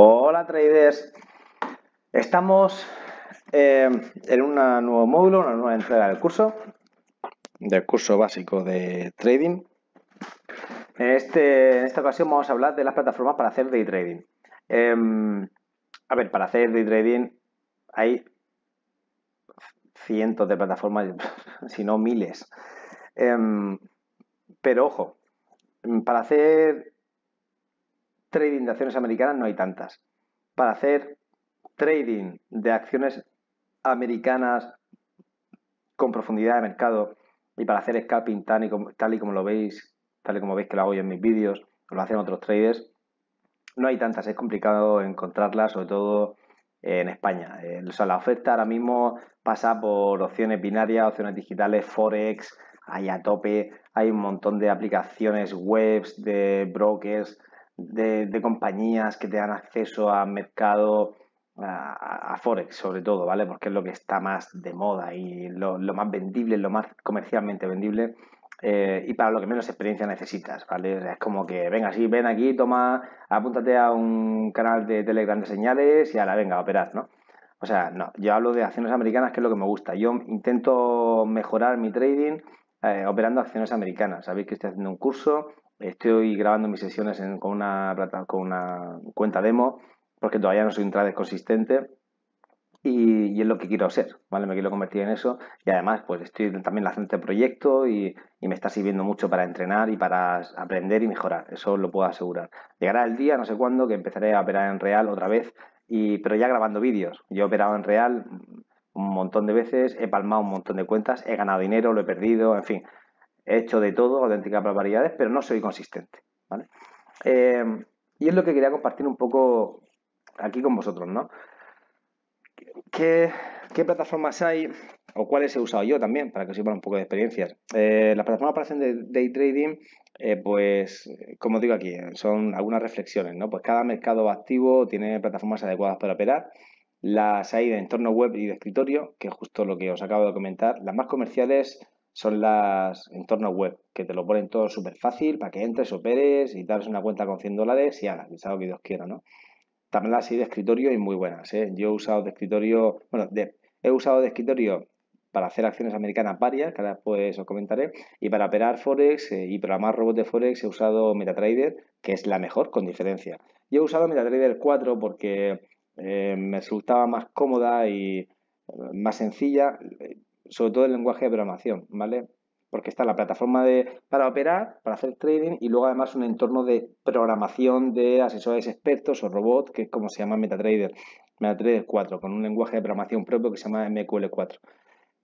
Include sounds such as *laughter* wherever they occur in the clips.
Hola traders, estamos eh, en un nuevo módulo, una nueva entrega del curso, del curso básico de trading. En, este, esta ocasión vamos a hablar de las plataformas para hacer day trading. Em, a ver, para hacer day trading hay cientos de plataformas, *laughs* si no miles. Em, pero ojo, para hacer trading de acciones americanas no hay tantas. Para hacer trading de acciones americanas con profundidad de mercado y para hacer scalping tal y como, tal y como lo veis, tal y como veis que lo hago yo en mis vídeos, lo hacen otros traders, no hay tantas, es complicado encontrarlas, sobre todo en España. Eh, la oferta ahora mismo pasa por opciones binarias, opciones digitales, Forex, hay a tope, hay un montón de aplicaciones, webs, de brokers, de, compañías que te dan acceso a mercado, a, Forex sobre todo, ¿vale? Porque es lo que está más de moda y lo, más vendible, lo más comercialmente vendible. Eh, y para lo que menos experiencia necesitas, ¿vale? es como que, venga, sí, ven aquí, toma, apúntate a un canal de Telegram de señales y a la venga, operad, ¿no? O sea, no, yo hablo de acciones americanas, que es lo que me gusta. Yo intento mejorar mi trading eh, operando acciones americanas. Sabéis que estoy haciendo un curso Estoy grabando mis sesiones con, una con una cuenta demo porque todavía no soy un trader consistente y, es lo que quiero ser, ¿vale? Me quiero convertir en eso y además pues estoy también lanzando este proyecto y, me está sirviendo mucho para entrenar y para aprender y mejorar, eso lo puedo asegurar. Llegará el día, no sé cuándo, que empezaré a operar en real otra vez, y, pero ya grabando vídeos. Yo he operado en real un montón de veces, he palmado un montón de cuentas, he ganado dinero, lo he perdido, en fin, He hecho de todo, auténticas barbaridades, pero no soy consistente. ¿vale? Eh, y es lo que quería compartir un poco aquí con vosotros, ¿no? ¿Qué, plataformas hay o cuáles he usado yo también para que os sirvan un poco de experiencias? Eh, las plataformas para hacer day trading, eh, pues, como digo aquí, son algunas reflexiones, ¿no? Pues cada mercado activo tiene plataformas adecuadas para operar. Las hay de entorno web y de escritorio, que es justo lo que os acabo de comentar. Las más comerciales son las entornos web, que te lo ponen todo súper fácil para que entres, operes y darles una cuenta con 100 dólares y sea lo que Dios quiera, ¿no? También las hay de escritorio y muy buenas, ¿eh? Yo he usado de escritorio, bueno, de, he usado de escritorio para hacer acciones americanas varias, que ahora pues os comentaré, y para operar Forex eh, y programar robots de Forex he usado MetaTrader, que es la mejor con diferencia. Yo he usado MetaTrader 4 porque eh, me resultaba más cómoda y más sencilla sobre todo el lenguaje de programación, ¿vale? Porque está la plataforma de, para operar, para hacer trading y luego además un entorno de programación de asesores expertos o robots, que es como se llama MetaTrader, MetaTrader 4, con un lenguaje de programación propio que se llama MQL4.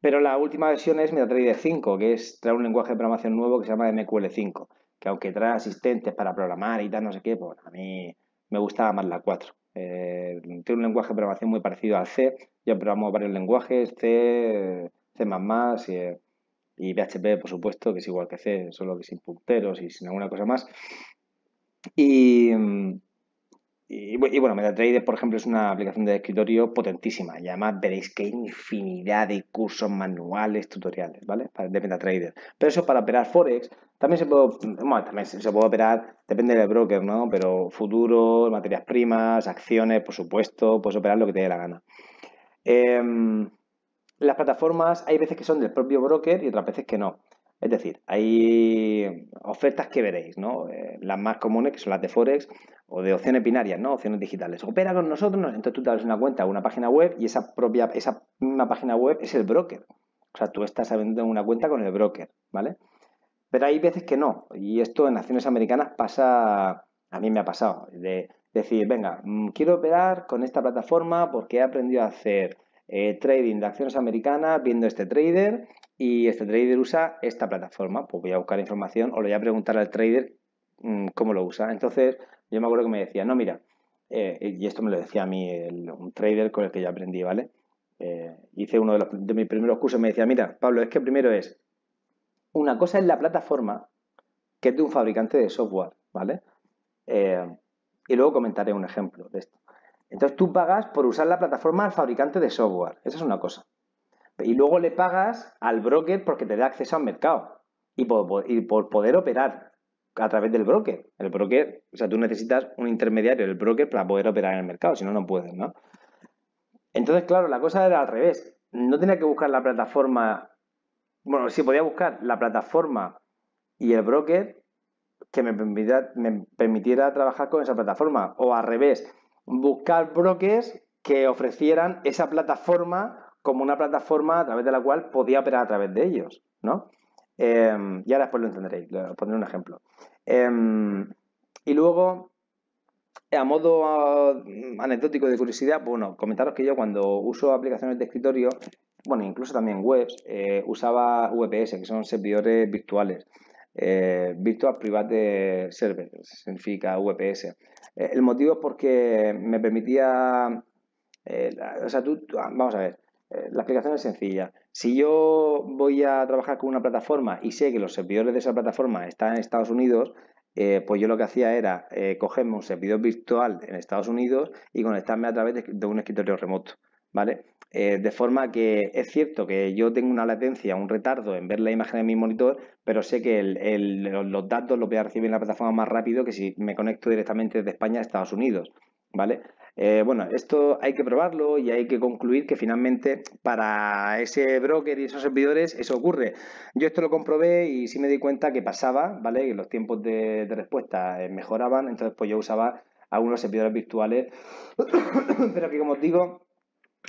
Pero la última versión es MetaTrader 5, que es trae un lenguaje de programación nuevo que se llama MQL5, que aunque trae asistentes para programar y tal, no sé qué, pues a mí me gustaba más la 4. Eh, tiene un lenguaje de programación muy parecido al C. ya programo varios lenguajes, C, C++ y, eh, y PHP, por supuesto, que es igual que C, solo que sin punteros y sin alguna cosa más. Y, y, bueno, MetaTrader, por ejemplo, es una aplicación de escritorio potentísima. Y además veréis que hay infinidad de cursos manuales, tutoriales, ¿vale? De MetaTrader. Pero eso para operar Forex. También se puede, bueno, también se puede operar, depende del broker, ¿no? Pero futuros, materias primas, acciones, por supuesto, puedes operar lo que te dé la gana. Em, las plataformas hay veces que son del propio broker y otras veces que no. Es decir, hay ofertas que veréis, ¿no? Eh, las más comunes que son las de Forex o de opciones binarias, ¿no? Opciones digitales. Opera con nosotros, entonces tú te das una cuenta, una página web y esa propia, esa misma página web es el broker. O sea, tú estás abriendo una cuenta con el broker, ¿vale? Pero hay veces que no. Y esto en naciones americanas pasa, a mí me ha pasado, de decir, venga, mm, quiero operar con esta plataforma porque he aprendido a hacer eh, trading de acciones americanas, viendo este trader y este trader usa esta plataforma. Pues voy a buscar información o le voy a preguntar al trader mm, cómo lo usa. Entonces, yo me acuerdo que me decía, no, mira, eh, y esto me lo decía a mí un trader con el que yo aprendí, ¿vale? Eh, hice uno de, mis primeros cursos me decía, mira, Pablo, es que primero es, una cosa es la plataforma que es de un fabricante de software, ¿vale? y luego comentaré un ejemplo de esto. Entonces tú pagas por usar la plataforma al fabricante de software. Esa es una cosa. Y luego le pagas al broker porque te da acceso al mercado y por, poder operar a través del broker. El broker, o sea, tú necesitas un intermediario del broker para poder operar en el mercado, si no, no puedes, ¿no? Entonces, claro, la cosa era al revés. No tenía que buscar la plataforma, bueno, si podía buscar la plataforma y el broker que me permitiera trabajar con esa plataforma, o al revés, buscar brokers que ofrecieran esa plataforma como una plataforma a través de la cual podía operar a través de ellos, ¿no? Em, y ahora después lo entenderéis, os pondré un ejemplo. Em, y luego, a modo anecdótico de curiosidad, pues bueno, comentaros que yo cuando uso aplicaciones de escritorio, bueno, incluso también webs, eh, usaba VPS, que son servidores virtuales. Eh, virtual Private Server, significa VPS. Eh, el motivo es porque me permitía, eh, ah, vamos a ver, la explicación es sencilla. Si yo voy a trabajar con una plataforma y sé que los servidores de esa plataforma están en Estados Unidos, pues yo lo que hacía era eh, cogerme un servidor virtual en Estados Unidos y conectarme a través de un escritorio remoto, ¿vale? Eh, de forma que es cierto que yo tengo una latencia, un retardo en ver la imagen en mi monitor, pero sé que los datos los voy a recibir en la plataforma más rápido que si me conecto directamente desde España a Estados Unidos. ¿Vale? Eh, bueno, esto hay que probarlo y hay que concluir que finalmente para ese broker y esos servidores eso ocurre. Yo esto lo comprobé y sí me di cuenta que pasaba, ¿vale? Que los tiempos de, respuesta eh, mejoraban, entonces pues yo usaba algunos servidores virtuales, *coughs* pero que como os digo,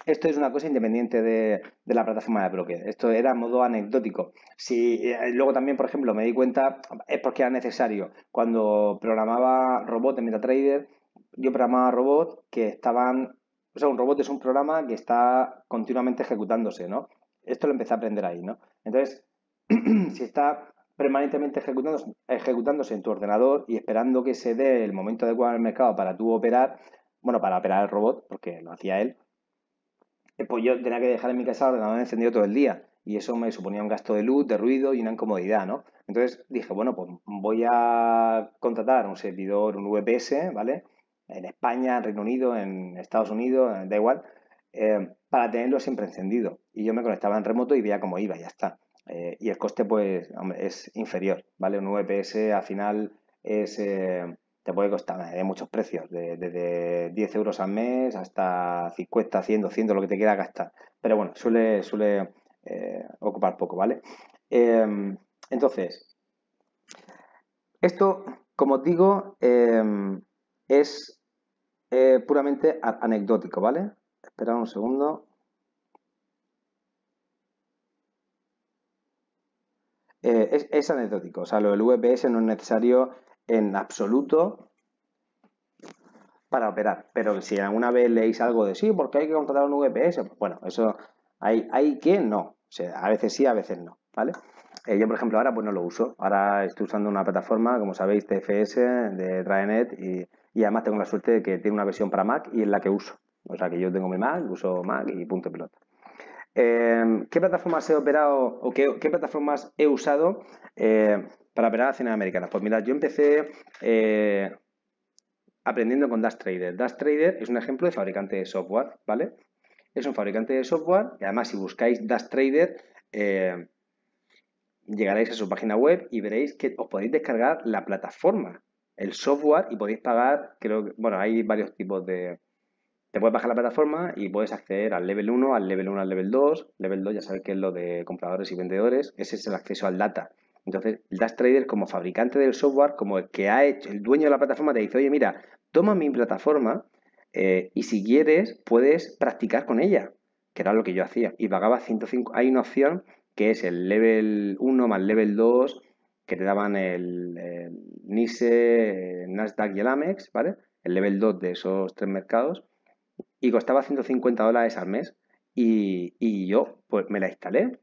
esto es una cosa independiente de, la plataforma de bloque. Esto era modo anecdótico. Si eh, luego también, por ejemplo, me di cuenta, es porque era necesario. Cuando programaba robot en MetaTrader, yo programaba robot que estaban. O sea, un robot es un programa que está continuamente ejecutándose, ¿no? Esto lo empecé a aprender ahí, ¿no? Entonces, *clears throat* si está permanentemente ejecutándose, ejecutándose en tu ordenador y esperando que se dé el momento adecuado en el mercado para tú operar, bueno, para operar el robot, porque lo hacía él, pues yo tenía que dejar en mi casa el ordenador encendido todo el día y eso me suponía un gasto de luz, de ruido y una incomodidad, ¿no? Entonces dije, bueno, pues voy a contratar un servidor, un VPS, ¿vale? En España, en Reino Unido, en Estados Unidos, da igual, eh, para tenerlo siempre encendido. Y yo me conectaba en remoto y veía cómo iba, ya está. Eh, y el coste, pues, hombre, es inferior, ¿vale? Un VPS al final es... Eh, te puede costar de eh, muchos precios, desde de, 10 euros al mes hasta 50, 100, 200, lo que te quiera gastar. Pero bueno, suele, suele eh, ocupar poco, ¿vale? Em, entonces, esto, como os digo, em, es eh, puramente anecdótico, ¿vale? Esperad un segundo. Es, es, anecdótico, o sea, lo del VPS no es necesario en absoluto para operar. Pero si alguna vez leéis algo de sí, porque hay que contratar un VPS, pues bueno, eso hay, hay que no. sea, a veces sí, a veces no, ¿vale? Eh, yo, por ejemplo, ahora pues no lo uso. Ahora estoy usando una plataforma, como sabéis, TFS, de Traenet, y, y, además tengo la suerte de que tiene una versión para Mac y es la que uso. O sea, que yo tengo mi Mac, uso Mac y punto pelota. Eh, ¿Qué plataformas he operado o qué, plataformas he usado? Eh, para operar acciones americanas? Pues mirad, yo empecé eh, aprendiendo con Dash Trader. Dash Trader es un ejemplo de fabricante de software, ¿vale? Es un fabricante de software y además si buscáis Dash Trader, eh, llegaréis a su página web y veréis que os podéis descargar la plataforma, el software y podéis pagar, creo que, bueno, hay varios tipos de... Te puedes bajar la plataforma y puedes acceder al level 1, al level 1, al level 2. Level 2 ya sabéis que es lo de compradores y vendedores. Ese es el acceso al data. Entonces, Dash Trader como fabricante del software, como el que ha hecho, el dueño de la plataforma te dice, oye, mira, toma mi plataforma eh, y si quieres puedes practicar con ella, que era lo que yo hacía. Y pagaba 105, hay una opción que es el level 1 más level 2, que te daban el, NISE, eh, Nasdaq y el Amex, ¿vale? El level 2 de esos tres mercados, y costaba 150 dólares al mes. y yo pues me la instalé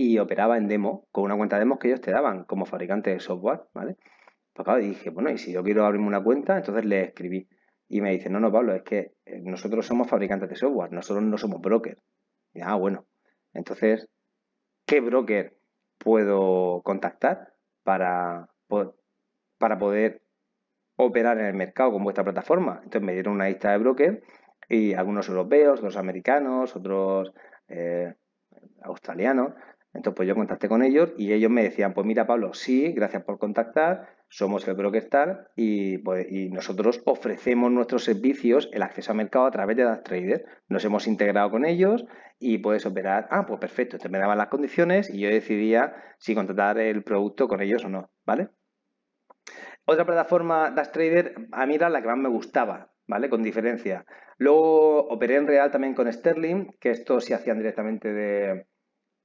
y operaba en demo con una cuenta demo que ellos te daban como fabricante de software, ¿vale? Pues claro, dije, bueno, y si yo quiero abrirme una cuenta, entonces le escribí. Y me dice, no, no, Pablo, es que eh, nosotros somos fabricantes de software, nosotros no somos broker. Y, ah, bueno. Entonces, ¿qué broker puedo contactar para, para poder operar en el mercado con vuestra plataforma? Entonces me dieron una lista de brokers y algunos europeos, otros americanos, otros eh, australianos. Entonces, pues yo contacté con ellos y ellos me decían, pues mira, Pablo, sí, gracias por contactar, somos el broker y, pues, y nosotros ofrecemos nuestros servicios, el acceso al mercado a través de Dash Nos hemos integrado con ellos y puedes operar. Ah, pues perfecto, entonces me daban las condiciones y yo decidía si contratar el producto con ellos o no, ¿vale? Otra plataforma, Dash a mí era la que más me gustaba, ¿vale? Con diferencia. Luego operé en real también con Sterling, que esto se hacían directamente de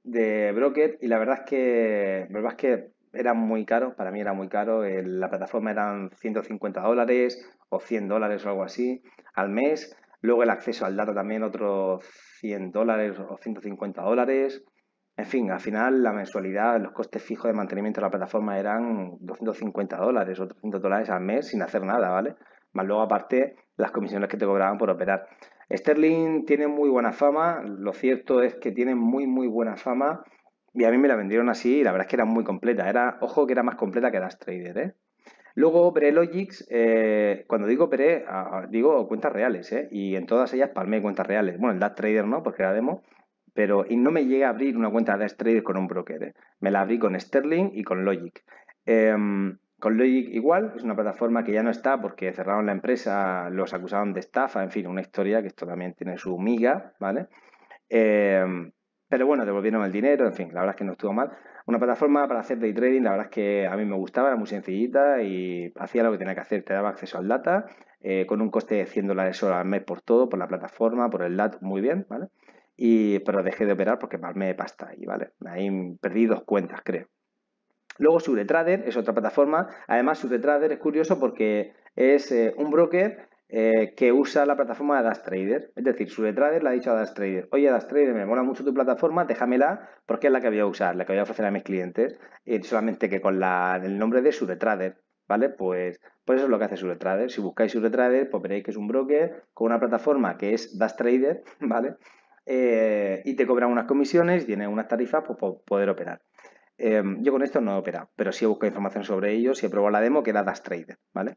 de broker y la verdad es que, verdad que era muy caro, para mí era muy caro, eh, la plataforma eran 150 dólares o 100 dólares o algo así al mes, luego el acceso al dato también otros 100 dólares o 150 dólares, en fin, al final la mensualidad, los costes fijos de mantenimiento de la plataforma eran 250 dólares o 300 dólares al mes sin hacer nada, ¿vale? Más luego aparte las comisiones que te cobraban por operar. Sterling tiene muy buena fama, lo cierto es que tiene muy muy buena fama y a mí me la vendieron así y la verdad es que era muy completa, era, ojo que era más completa que las Trader, ¿eh? Luego Prelogics, eh, cuando digo Pre, digo cuentas reales, ¿eh? y en todas ellas palmé cuentas reales. Bueno, el Dash Trader no, porque era demo, pero y no me llega a abrir una cuenta de Dash Trader con un broker. ¿eh? Me la abrí con Sterling y con Logic. Em, con Logic igual, es una plataforma que ya no está porque cerraron la empresa, los acusaron de estafa, en fin, una historia que esto también tiene su miga, ¿vale? Eh, pero bueno, devolvieron el dinero, en fin, la verdad es que no estuvo mal. Una plataforma para hacer day trading, la verdad es que a mí me gustaba, era muy sencillita y hacía lo que tenía que hacer, te daba acceso al data, eh, con un coste de 100 dólares al mes por todo, por la plataforma, por el data, muy bien, ¿vale? Y, pero dejé de operar porque de pasta ahí, ¿vale? Ahí perdí dos cuentas, creo, Luego SureTrader es otra plataforma. Además, SureTrader es curioso porque es eh, un broker eh, que usa la plataforma de DashTrader. Es decir, SureTrader le ha dicho a DashTrader, oye DashTrader, me mola mucho tu plataforma, déjamela porque es la que voy a usar, la que voy a ofrecer a mis clientes. solamente que con el nombre de SureTrader. ¿Vale? Pues, pues, eso es lo que hace SureTrader. Si buscáis SureTrader, pues veréis que es un broker con una plataforma que es DashTrader, *laughs* ¿vale? Eh, y te cobran unas comisiones tiene unas tarifas por poder operar. Em, yo con esto no he operado, pero sí he buscado información sobre ello, y he probado la demo que era ¿vale?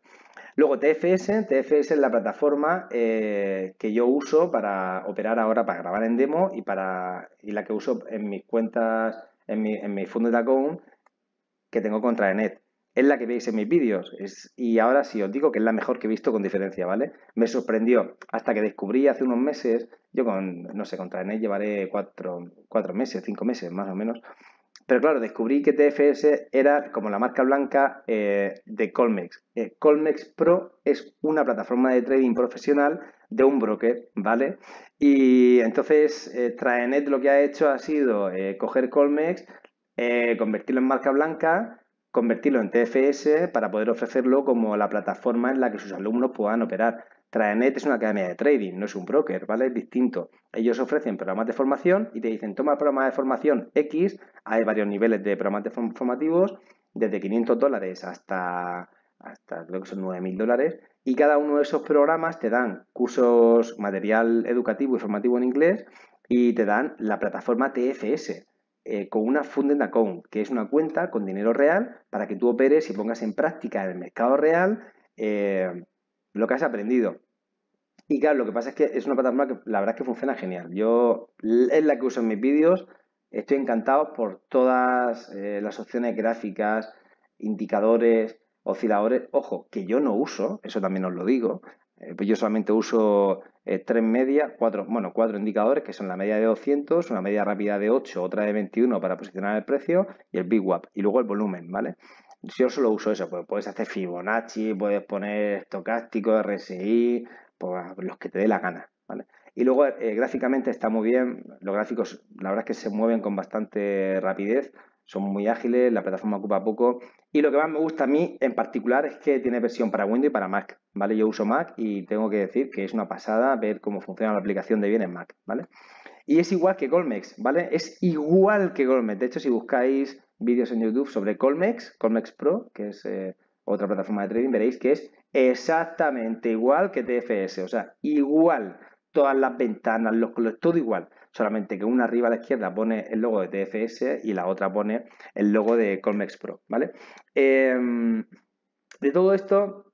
Luego TFS, TFS es la plataforma eh, que yo uso para operar ahora, para grabar en demo y, para, y la que uso en mis cuentas, en mi, en mi de que tengo contra Enet es la que veis en mis vídeos. y ahora sí os digo que es la mejor que he visto con diferencia, ¿vale? Me sorprendió hasta que descubrí hace unos meses, yo con, no sé, contra enet llevaré cuatro, cuatro meses, cinco meses más o menos, pero claro, descubrí que TFS era como la marca blanca eh, de Colmex. Eh, Colmex Pro es una plataforma de trading profesional de un broker, ¿vale? Y entonces eh, Traenet lo que ha hecho ha sido coger Colmex, convertirlo en marca blanca, convertirlo en TFS para poder ofrecerlo como la plataforma en la que sus alumnos puedan operar. Traenet es una academia de trading, no es un broker, ¿vale? Es distinto. Ellos ofrecen programas de formación y te dicen, toma el programa de formación X, hay varios niveles de programas formativos, desde 500 dólares hasta, hasta creo que son 9.000 dólares, y cada uno de esos programas te dan cursos, material educativo y formativo en inglés, y te dan la plataforma TFS, eh, con una funded account, que es una cuenta con dinero real para que tú operes y pongas en práctica en el mercado real. Eh, lo que has aprendido. Y claro, lo que pasa es que es una plataforma que la verdad es que funciona genial. Yo es la que uso en mis vídeos. Estoy encantado por todas eh, las opciones gráficas, indicadores, osciladores. Ojo, que yo no uso, eso también os lo digo. Eh, pues yo solamente uso eh, tres medias, cuatro, bueno, cuatro indicadores que son la media de 200, una media rápida de 8, otra de 21 para posicionar el precio y el Big WAP y luego el volumen, ¿vale? Yo solo uso eso, pues puedes hacer Fibonacci, puedes poner estocástico, RSI, pues los que te dé la gana, ¿vale? Y luego eh, gráficamente está muy bien, los gráficos la verdad es que se mueven con bastante rapidez, son muy ágiles, la plataforma ocupa poco y lo que más me gusta a mí en particular es que tiene versión para Windows y para Mac, ¿vale? Yo uso Mac y tengo que decir que es una pasada ver cómo funciona la aplicación de bien en Mac, ¿vale? Y es igual que Golmex, ¿vale? Es igual que Golmex, de hecho si buscáis vídeos en YouTube sobre Colmex, Colmex Pro, que es eh, otra plataforma de trading, veréis que es exactamente igual que TFS, o sea, igual. Todas las ventanas, los todo igual. Solamente que una arriba a la izquierda pone el logo de TFS y la otra pone el logo de Colmex Pro, ¿vale? Em, de todo esto,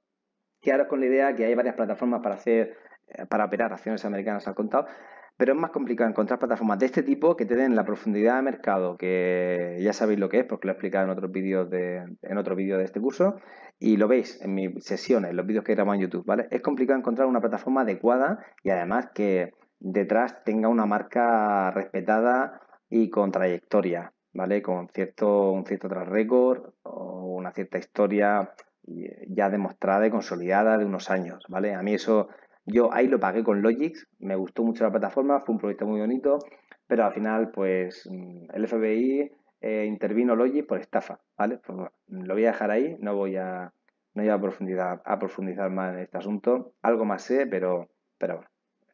quedaros con la idea que hay varias plataformas para hacer eh, para operar acciones americanas al contado, pero es más complicado encontrar plataformas de este tipo que te den la profundidad de mercado, que ya sabéis lo que es, porque lo he explicado en otros vídeos de, en otro vídeo de este curso, y lo veis en mis sesiones, en los vídeos que he en YouTube, ¿vale? Es complicado encontrar una plataforma adecuada y además que detrás tenga una marca respetada y con trayectoria, ¿vale? Con cierto, un cierto tras récord o una cierta historia ya demostrada y consolidada de unos años, ¿vale? A mí eso yo ahí lo pagué con Logix, me gustó mucho la plataforma, fue un proyecto muy bonito, pero al final, pues mm, el FBI eh, intervino Logix por estafa, ¿vale? lo voy a dejar ahí, no voy a, no a, profundizar, a profundizar más en este asunto. Algo más sé, pero, pero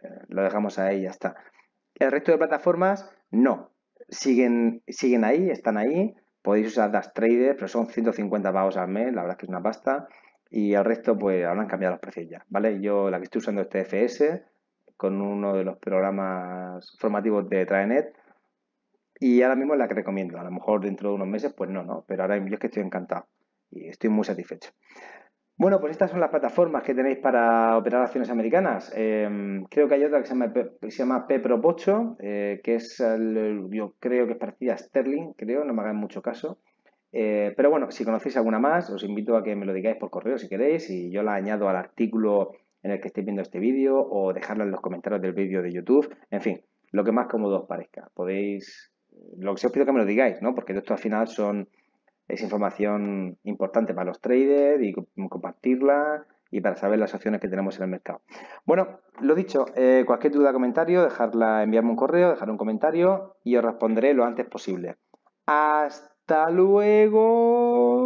eh, lo dejamos ahí y ya está. El resto de plataformas, no. Siguen, siguen ahí, están ahí. Podéis usar las traders, pero son 150 pavos al mes, la verdad es que es una pasta y al resto pues habrán cambiado los precios ya, ¿vale? Yo la que estoy usando es TFS con uno de los programas formativos de Traenet y ahora mismo es la que recomiendo, a lo mejor dentro de unos meses pues no, no, pero ahora yo es que estoy encantado y estoy muy satisfecho. Bueno, pues estas son las plataformas que tenéis para operar acciones americanas. Em, creo que hay otra que se llama, que se llama P-Propocho, eh, que es, el, yo creo que es parecida a Sterling, creo, no me hagan mucho caso. Eh, pero bueno, si conocéis alguna más, os invito a que me lo digáis por correo si queréis y yo la añado al artículo en el que estéis viendo este vídeo o dejarla en los comentarios del vídeo de YouTube. En fin, lo que más cómodo os parezca. Podéis, lo que os pido que me lo digáis, ¿no? Porque esto al final son, es información importante para los traders y compartirla y para saber las opciones que tenemos en el mercado. Bueno, lo dicho, eh, cualquier duda, comentario, dejarla, enviarme un correo, dejar un comentario y os responderé lo antes posible. Hasta hasta luego.